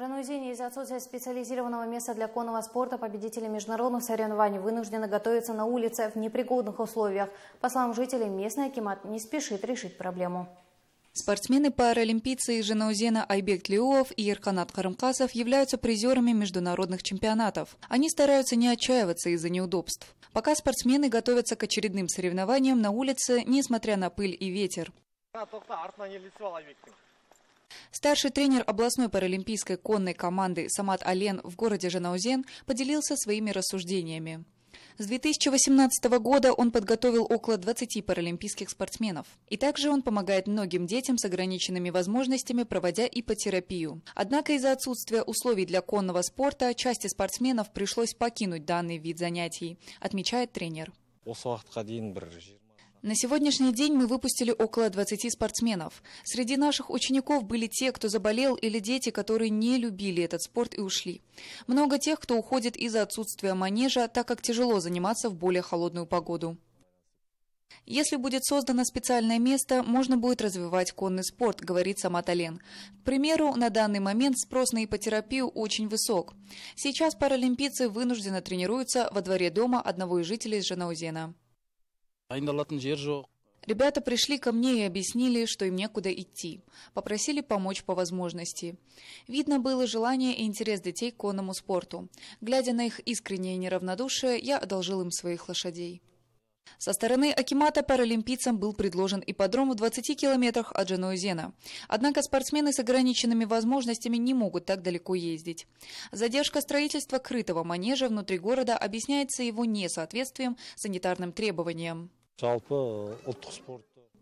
Жану из-за отсутствия специализированного места для конного спорта победители международных соревнований вынуждены готовиться на улице в непригодных условиях. По словам жителей, местный акимат не спешит решить проблему. Спортсмены-паралимпийцы из Женаузена Айбек Леуов и Ирканат Карымкасов являются призерами международных чемпионатов. Они стараются не отчаиваться из-за неудобств. Пока спортсмены готовятся к очередным соревнованиям на улице, несмотря на пыль и ветер. Старший тренер областной паралимпийской конной команды Самат Ален в городе Женаузен поделился своими рассуждениями. С 2018 года он подготовил около 20 паралимпийских спортсменов. И также он помогает многим детям с ограниченными возможностями, проводя ипотерапию. Однако из-за отсутствия условий для конного спорта части спортсменов пришлось покинуть данный вид занятий, отмечает тренер. На сегодняшний день мы выпустили около 20 спортсменов. Среди наших учеников были те, кто заболел, или дети, которые не любили этот спорт и ушли. Много тех, кто уходит из-за отсутствия манежа, так как тяжело заниматься в более холодную погоду. Если будет создано специальное место, можно будет развивать конный спорт, говорит Самат Ален. К примеру, на данный момент спрос на ипотерапию очень высок. Сейчас паралимпийцы вынуждены тренируются во дворе дома одного из жителей Жанаузена. Ребята пришли ко мне и объяснили, что им некуда идти. Попросили помочь по возможности. Видно было желание и интерес детей к конному спорту. Глядя на их искреннее неравнодушие, я одолжил им своих лошадей. Со стороны Акимата паралимпийцам был предложен ипподром в 20 километрах от Женоузена. Однако спортсмены с ограниченными возможностями не могут так далеко ездить. Задержка строительства крытого манежа внутри города объясняется его несоответствием санитарным требованиям. Э,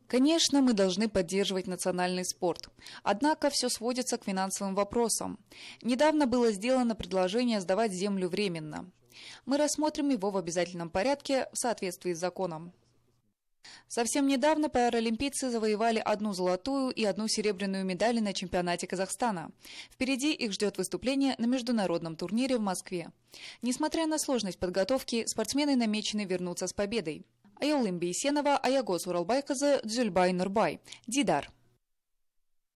Конечно, мы должны поддерживать национальный спорт. Однако все сводится к финансовым вопросам. Недавно было сделано предложение сдавать землю временно. Мы рассмотрим его в обязательном порядке в соответствии с законом. Совсем недавно паралимпийцы завоевали одну золотую и одну серебряную медали на чемпионате Казахстана. Впереди их ждет выступление на международном турнире в Москве. Несмотря на сложность подготовки, спортсмены намечены вернуться с победой. Айолым Бейсенова, Аягоз Уралбайказы, Дзюльбай Нурбай. Дидар.